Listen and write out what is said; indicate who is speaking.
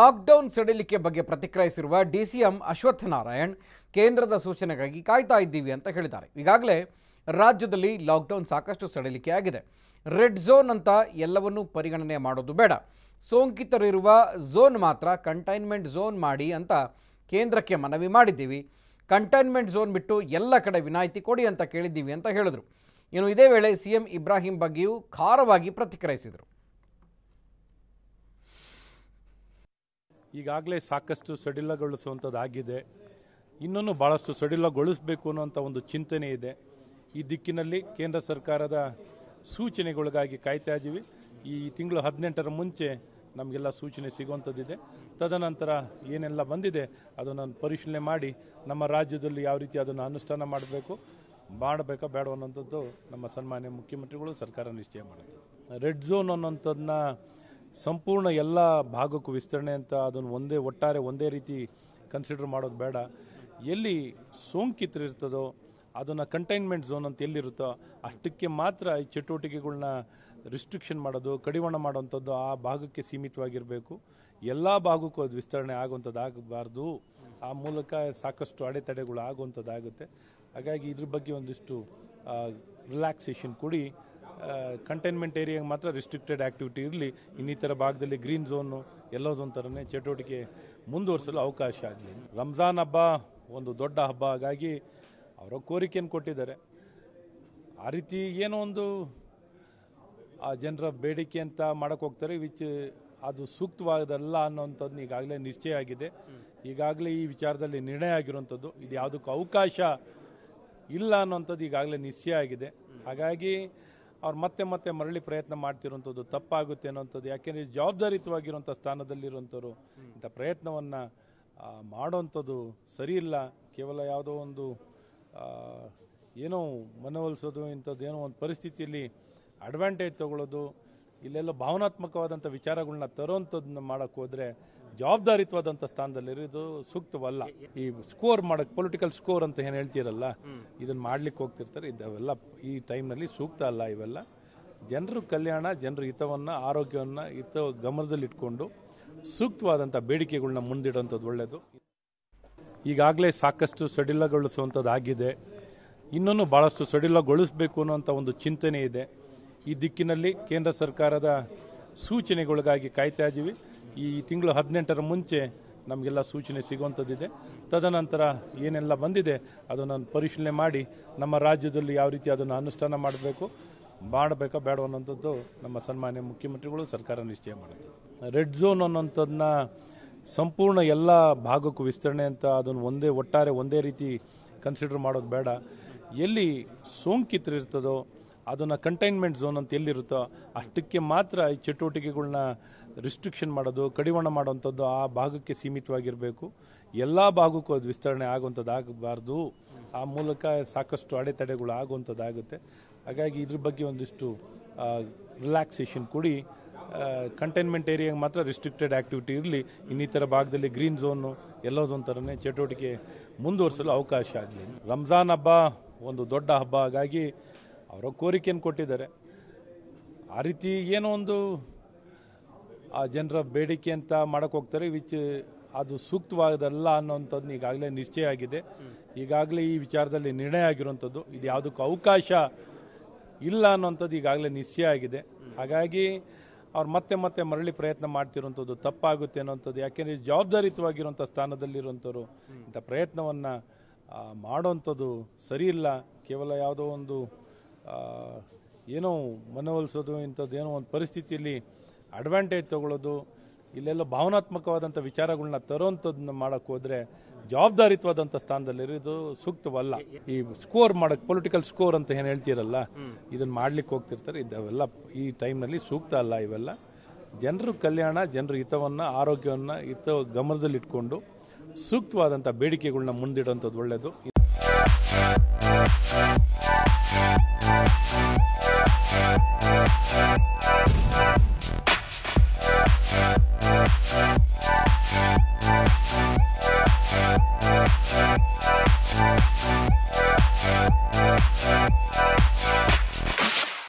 Speaker 1: lockdown ಸಡಿಲಿಕೆ ಬಗ್ಗೆ ಪ್ರತಿಕ್ರಿಯಿಸಿರುವ ಡಿಸಿಎಂ ಅಶ್ವತ್ಥನಾರಾಯಣ್ ಕೇಂದ್ರದ ಸೂಚನೆಗಾಗಿ ಕಾಯ್ತಾ ಇದ್ದೀವಿ ಅಂತ ಹೇಳಿದ್ದಾರೆ ಈಗಾಗಲೇ ರಾಜ್ಯದಲ್ಲಿ ಲಾಕ್ಡೌನ್ ಸಾಕಷ್ಟು ಸಡಿಲಿಕೆ ಆಗಿದೆ ರೆಡ್ ಝೋನ್ ಅಂತ ಎಲ್ಲವನ್ನೂ ಪರಿಗಣನೆ ಮಾಡೋದು ಬೇಡ ಸೋಂಕಿತರಿರುವ ಝೋನ್ ಮಾತ್ರ ಕಂಟೈನ್ಮೆಂಟ್ ಝೋನ್ ಮಾಡಿ ಅಂತ ಕೇಂದ್ರಕ್ಕೆ ಮನವಿ ಮಾಡಿದ್ದೀವಿ ಕಂಟೈನ್ಮೆಂಟ್ ಝೋನ್ ಬಿಟ್ಟು ಎಲ್ಲ ಕಡೆ ವಿನಾಯಿತಿ ಕೊಡಿ ಅಂತ ಕೇಳಿದ್ದೀವಿ ಅಂತ ಹೇಳಿದರು ಇನ್ನು ಇದೇ ವೇಳೆ ಸಿ ಎಂ ಇಬ್ರಾಹಿಂ ಬಗ್ಗೆಯೂ ಖಾರವಾಗಿ ಪ್ರತಿಕ್ರಿಯಿಸಿದರು ಈಗಾಗಲೇ ಸಾಕಷ್ಟು ಸಡಿಲಗೊಳಿಸುವಂಥದ್ದಾಗಿದೆ ಇನ್ನೂ ಭಾಳಷ್ಟು ಸಡಿಲಗೊಳಿಸಬೇಕು ಅನ್ನುವಂಥ ಒಂದು ಚಿಂತನೆ ಇದೆ ಈ ದಿಕ್ಕಿನಲ್ಲಿ ಕೇಂದ್ರ ಸರ್ಕಾರದ ಸೂಚನೆಗಳಿಗಾಗಿ ಕಾಯ್ತಾ ಇದ್ದೀವಿ ಈ ತಿಂಗಳು ಹದಿನೆಂಟರ ಮುಂಚೆ ನಮಗೆಲ್ಲ ಸೂಚನೆ ಸಿಗುವಂಥದ್ದಿದೆ ತದನಂತರ ಏನೆಲ್ಲ ಬಂದಿದೆ ಅದನ್ನು ಪರಿಶೀಲನೆ ಮಾಡಿ ನಮ್ಮ ರಾಜ್ಯದಲ್ಲಿ ಯಾವ ರೀತಿ ಅದನ್ನು ಅನುಷ್ಠಾನ ಮಾಡಬೇಕು ಮಾಡಬೇಕಾ ಬೇಡ ಅನ್ನೋಂಥದ್ದು ನಮ್ಮ ಸನ್ಮಾನ್ಯ ಮುಖ್ಯಮಂತ್ರಿಗಳು ಸರ್ಕಾರ ನಿಶ್ಚಯ ಮಾಡುತ್ತೆ ರೆಡ್ ಝೋನ್ ಅನ್ನೋಂಥದ್ದನ್ನ ಸಂಪೂರ್ಣ ಎಲ್ಲ ಭಾಗಕ್ಕೂ ವಿಸ್ತರಣೆ ಅಂತ ಅದನ್ನು ಒಂದೇ ಒಟ್ಟಾರೆ ಒಂದೇ ರೀತಿ ಕನ್ಸಿಡರ್ ಮಾಡೋದು ಬೇಡ ಎಲ್ಲಿ ಸೋಂಕಿತರಿರ್ತದೋ ಅದನ್ನು ಕಂಟೈನ್ಮೆಂಟ್ ಝೋನ್ ಅಂತ ಎಲ್ಲಿರುತ್ತೋ ಅಷ್ಟಕ್ಕೆ ಮಾತ್ರ ಈ ಚಟುವಟಿಕೆಗಳನ್ನ ರಿಸ್ಟ್ರಿಕ್ಷನ್ ಮಾಡೋದು ಕಡಿವಾಣ ಮಾಡುವಂಥದ್ದು ಆ ಭಾಗಕ್ಕೆ ಸೀಮಿತವಾಗಿರಬೇಕು ಎಲ್ಲ ಭಾಗಕ್ಕೂ ಅದು ವಿಸ್ತರಣೆ ಆಗುವಂಥದ್ದು ಆಗಬಾರ್ದು ಆ ಮೂಲಕ ಸಾಕಷ್ಟು ಅಡೆತಡೆಗಳು ಆಗುವಂಥದ್ದಾಗುತ್ತೆ ಹಾಗಾಗಿ ಇದ್ರ ಬಗ್ಗೆ ಒಂದಿಷ್ಟು ರಿಲ್ಯಾಕ್ಸೇಷನ್ ಕೊಡಿ ಕಂಟೈನ್ಮೆಂಟ್ ಏರಿಯಾಗೆ ಮಾತ್ರ ರಿಸ್ಟ್ರಿಕ್ಟೆಡ್ ಆ್ಯಕ್ಟಿವಿಟಿ ಇರಲಿ ಇನ್ನಿತರ ಭಾಗದಲ್ಲಿ ಗ್ರೀನ್ ಝೋನು ಎಲ್ಲೋ ಝೋನ್ ಥರನೇ ಚಟುವಟಿಕೆ ಮುಂದುವರಿಸಲು ಅವಕಾಶ ಆಗಲಿ ರಂಜಾನ್ ಹಬ್ಬ ಒಂದು ದೊಡ್ಡ ಹಬ್ಬ ಹಾಗಾಗಿ ಅವರ ಕೋರಿಕೆಯನ್ನು ಕೊಟ್ಟಿದ್ದಾರೆ ಆ ರೀತಿ ಏನೋ ಒಂದು ಆ ಜನರ ಬೇಡಿಕೆ ಅಂತ ಮಾಡೋಕ್ಕೆ ಹೋಗ್ತಾರೆ ವಿಚ್ ಅದು ಸೂಕ್ತವಾದಲ್ಲ ಅನ್ನೋಂಥದ್ದು ಈಗಾಗಲೇ ನಿಶ್ಚಯ ಆಗಿದೆ ಈಗಾಗಲೇ ಈ ವಿಚಾರದಲ್ಲಿ ನಿರ್ಣಯ ಆಗಿರುವಂಥದ್ದು ಇದು ಯಾವುದಕ್ಕೂ ಅವಕಾಶ ಇಲ್ಲ ಅನ್ನೋಂಥದ್ದು ಈಗಾಗಲೇ ನಿಶ್ಚಯ ಆಗಿದೆ ಹಾಗಾಗಿ ಅವ್ರು ಮತ್ತೆ ಮತ್ತೆ ಮರಳಿ ಪ್ರಯತ್ನ ಮಾಡ್ತಿರುವಂಥದ್ದು ತಪ್ಪಾಗುತ್ತೆ ಅನ್ನೋಂಥದ್ದು ಯಾಕೆಂದರೆ ಜವಾಬ್ದಾರಿಯುತವಾಗಿರುವಂಥ ಸ್ಥಾನದಲ್ಲಿರುವಂಥವ್ರು ಇಂಥ ಪ್ರಯತ್ನವನ್ನು ಮಾಡೋವಂಥದ್ದು ಸರಿಯಿಲ್ಲ ಕೇವಲ ಯಾವುದೋ ಒಂದು ಏನೋ ಮನವೊಲಿಸೋದು ಇಂಥದ್ದೇನೋ ಒಂದು ಪರಿಸ್ಥಿತಿಯಲ್ಲಿ ಅಡ್ವಾಂಟೇಜ್ ತಗೊಳ್ಳೋದು ಇಲ್ಲೆಲ್ಲ ಭಾವನಾತ್ಮಕವಾದಂಥ ವಿಚಾರಗಳನ್ನ ತರೋಂಥದ್ದನ್ನ ಮಾಡೋಕ್ಕೆ ಹೋದರೆ ಜವಾಬ್ದಾರಿತ್ವಾದಂಥ ಸ್ಥಾನದಲ್ಲಿರೋದು ಸೂಕ್ತವಲ್ಲ ಈ ಸ್ಕೋರ್ ಮಾಡೋಕ್ಕೆ ಪೊಲಿಟಿಕಲ್ ಸ್ಕೋರ್ ಅಂತ ಏನು ಹೇಳ್ತೀರಲ್ಲ ಇದನ್ನು ಮಾಡ್ಲಿಕ್ಕೆ ಹೋಗ್ತಿರ್ತಾರೆ ಇದವೆಲ್ಲ ಈ ಟೈಮ್ನಲ್ಲಿ ಸೂಕ್ತ ಅಲ್ಲ ಇವೆಲ್ಲ ಜನರ ಕಲ್ಯಾಣ ಜನರ ಹಿತವನ್ನು ಆರೋಗ್ಯವನ್ನು ಹಿತ ಗಮನದಲ್ಲಿಟ್ಕೊಂಡು ಸೂಕ್ತವಾದಂಥ ಬೇಡಿಕೆಗಳನ್ನ ಮುಂದಿಡುವಂಥದ್ದು ಒಳ್ಳೆಯದು ಈಗಾಗಲೇ ಸಾಕಷ್ಟು ಸಡಿಲಗೊಳಿಸುವಂಥದ್ದು ಆಗಿದೆ ಇನ್ನೂ ಭಾಳಷ್ಟು ಸಡಿಲಗೊಳಿಸಬೇಕು ಅನ್ನೋಂಥ ಒಂದು ಚಿಂತನೆ ಇದೆ ಈ ದಿಕ್ಕಿನಲ್ಲಿ ಕೇಂದ್ರ ಸರ್ಕಾರದ ಸೂಚನೆಗಳಿಗಾಗಿ ಕಾಯ್ತಾ ಇದ್ದೀವಿ ಈ ತಿಂಗಳು ಹದಿನೆಂಟರ ಮುಂಚೆ ನಮಗೆಲ್ಲ ಸೂಚನೆ ಸಿಗುವಂಥದ್ದಿದೆ ತದನಂತರ ಏನೆಲ್ಲ ಬಂದಿದೆ ಅದನ್ನು ಪರಿಶೀಲನೆ ಮಾಡಿ ನಮ್ಮ ರಾಜ್ಯದಲ್ಲಿ ಯಾವ ರೀತಿ ಅದನ್ನು ಅನುಷ್ಠಾನ ಮಾಡಬೇಕು ಮಾಡಬೇಕಾ ಬೇಡ ಅನ್ನೋಂಥದ್ದು ನಮ್ಮ ಸನ್ಮಾನ್ಯ ಮುಖ್ಯಮಂತ್ರಿಗಳು ಸರ್ಕಾರ ನಿಶ್ಚಯ ಮಾಡುತ್ತೆ ರೆಡ್ ಝೋನ್ ಅನ್ನೋಂಥದ್ದನ್ನ ಸಂಪೂರ್ಣ ಎಲ್ಲ ಭಾಗಕ್ಕೂ ವಿಸ್ತರಣೆ ಅಂತ ಅದನ್ನು ಒಂದೇ ಒಟ್ಟಾರೆ ಒಂದೇ ರೀತಿ ಕನ್ಸಿಡರ್ ಮಾಡೋದು ಬೇಡ ಎಲ್ಲಿ ಸೋಂಕಿತರಿರ್ತದೋ ಅದನ್ನು ಕಂಟೈನ್ಮೆಂಟ್ ಝೋನ್ ಅಂತ ಎಲ್ಲಿರುತ್ತೋ ಅಷ್ಟಕ್ಕೆ ಮಾತ್ರ ಈ ಚಟುವಟಿಕೆಗಳನ್ನ ರಿಸ್ಟ್ರಿಕ್ಷನ್ ಮಾಡೋದು ಕಡಿವಾಣ ಮಾಡೋವಂಥದ್ದು ಆ ಭಾಗಕ್ಕೆ ಸೀಮಿತವಾಗಿರಬೇಕು ಎಲ್ಲ ಭಾಗಕ್ಕೂ ಅದು ವಿಸ್ತರಣೆ ಆಗುವಂಥದ್ದು ಆಗಬಾರ್ದು ಆ ಮೂಲಕ ಸಾಕಷ್ಟು ಅಡೆತಡೆಗಳು ಆಗುವಂಥದ್ದಾಗುತ್ತೆ ಹಾಗಾಗಿ ಇದ್ರ ಬಗ್ಗೆ ಒಂದಿಷ್ಟು ರಿಲ್ಯಾಕ್ಸೇಷನ್ ಕೊಡಿ ಕಂಟೈನ್ಮೆಂಟ್ ಏರಿಯಾಗೆ ಮಾತ್ರ ರಿಸ್ಟ್ರಿಕ್ಟೆಡ್ ಆ್ಯಕ್ಟಿವಿಟಿ ಇರಲಿ ಇನ್ನಿತರ ಭಾಗದಲ್ಲಿ ಗ್ರೀನ್ ಝೋನು ಎಲ್ಲೋ ಝೋನ್ ಥರನೇ ಚಟುವಟಿಕೆ ಮುಂದುವರಿಸಲು ಅವಕಾಶ ಆಗಲಿ ರಂಜಾನ್ ಹಬ್ಬ ಒಂದು ದೊಡ್ಡ ಹಬ್ಬ ಹಾಗಾಗಿ ಅವರ ಕೋರಿಕೆಯನ್ನು ಕೊಟ್ಟಿದ್ದಾರೆ ಆ ರೀತಿ ಏನೋ ಒಂದು ಆ ಜನರ ಬೇಡಿಕೆ ಅಂತ ಮಾಡಕ್ಕೆ ಹೋಗ್ತಾರೆ ವಿಚ್ ಅದು ಸೂಕ್ತವಾದಲ್ಲ ಅನ್ನೋಂಥದ್ದು ಈಗಾಗಲೇ ನಿಶ್ಚಯ ಆಗಿದೆ ಈಗಾಗಲೇ ಈ ವಿಚಾರದಲ್ಲಿ ನಿರ್ಣಯ ಆಗಿರುವಂಥದ್ದು ಇದು ಯಾವುದಕ್ಕೂ ಅವಕಾಶ ಇಲ್ಲ ಅನ್ನೋಂಥದ್ದು ಈಗಾಗಲೇ ನಿಶ್ಚಯ ಆಗಿದೆ ಹಾಗಾಗಿ ಅವ್ರು ಮತ್ತೆ ಮತ್ತೆ ಮರಳಿ ಪ್ರಯತ್ನ ಮಾಡ್ತಿರುವಂಥದ್ದು ತಪ್ಪಾಗುತ್ತೆ ಅನ್ನೋಂಥದ್ದು ಯಾಕೆಂದರೆ ಜವಾಬ್ದಾರಿತವಾಗಿರುವಂಥ ಸ್ಥಾನದಲ್ಲಿರುವಂಥವ್ರು ಇಂಥ ಪ್ರಯತ್ನವನ್ನು ಮಾಡೋವಂಥದ್ದು ಸರಿಯಿಲ್ಲ ಕೇವಲ ಯಾವುದೋ ಒಂದು ಏನೋ ಮನವೊಲಿಸೋದು ಇಂಥದ್ದು ಏನೋ ಒಂದು ಪರಿಸ್ಥಿತಿಯಲ್ಲಿ ಅಡ್ವಾಂಟೇಜ್ ತಗೊಳ್ಳೋದು ಇಲ್ಲೆಲ್ಲ ಭಾವನಾತ್ಮಕವಾದಂಥ ವಿಚಾರಗಳನ್ನ ತರೋಂಥದ್ದನ್ನ ಮಾಡೋಕ್ಕೆ ಹೋದರೆ ಜವಾಬ್ದಾರಿತ್ವಾದಂಥ ಸ್ಥಾನದಲ್ಲಿರೋದು ಸೂಕ್ತವಲ್ಲ ಈ ಸ್ಕೋರ್ ಮಾಡೋಕ್ಕೆ ಪೊಲಿಟಿಕಲ್ ಸ್ಕೋರ್ ಅಂತ ಏನು ಹೇಳ್ತೀರಲ್ಲ ಇದನ್ನ ಮಾಡ್ಲಿಕ್ಕೆ ಹೋಗ್ತಿರ್ತಾರೆ ಇದೆಲ್ಲ ಈ ಟೈಮ್ನಲ್ಲಿ ಸೂಕ್ತ ಅಲ್ಲ ಇವೆಲ್ಲ ಜನರ ಕಲ್ಯಾಣ ಜನರ ಹಿತವನ್ನು ಆರೋಗ್ಯವನ್ನು ಹಿತ ಗಮನದಲ್ಲಿಟ್ಕೊಂಡು ಸೂಕ್ತವಾದಂಥ ಬೇಡಿಕೆಗಳನ್ನ ಮುಂದಿಡುವಂಥದ್ದು ಒಳ್ಳೆಯದು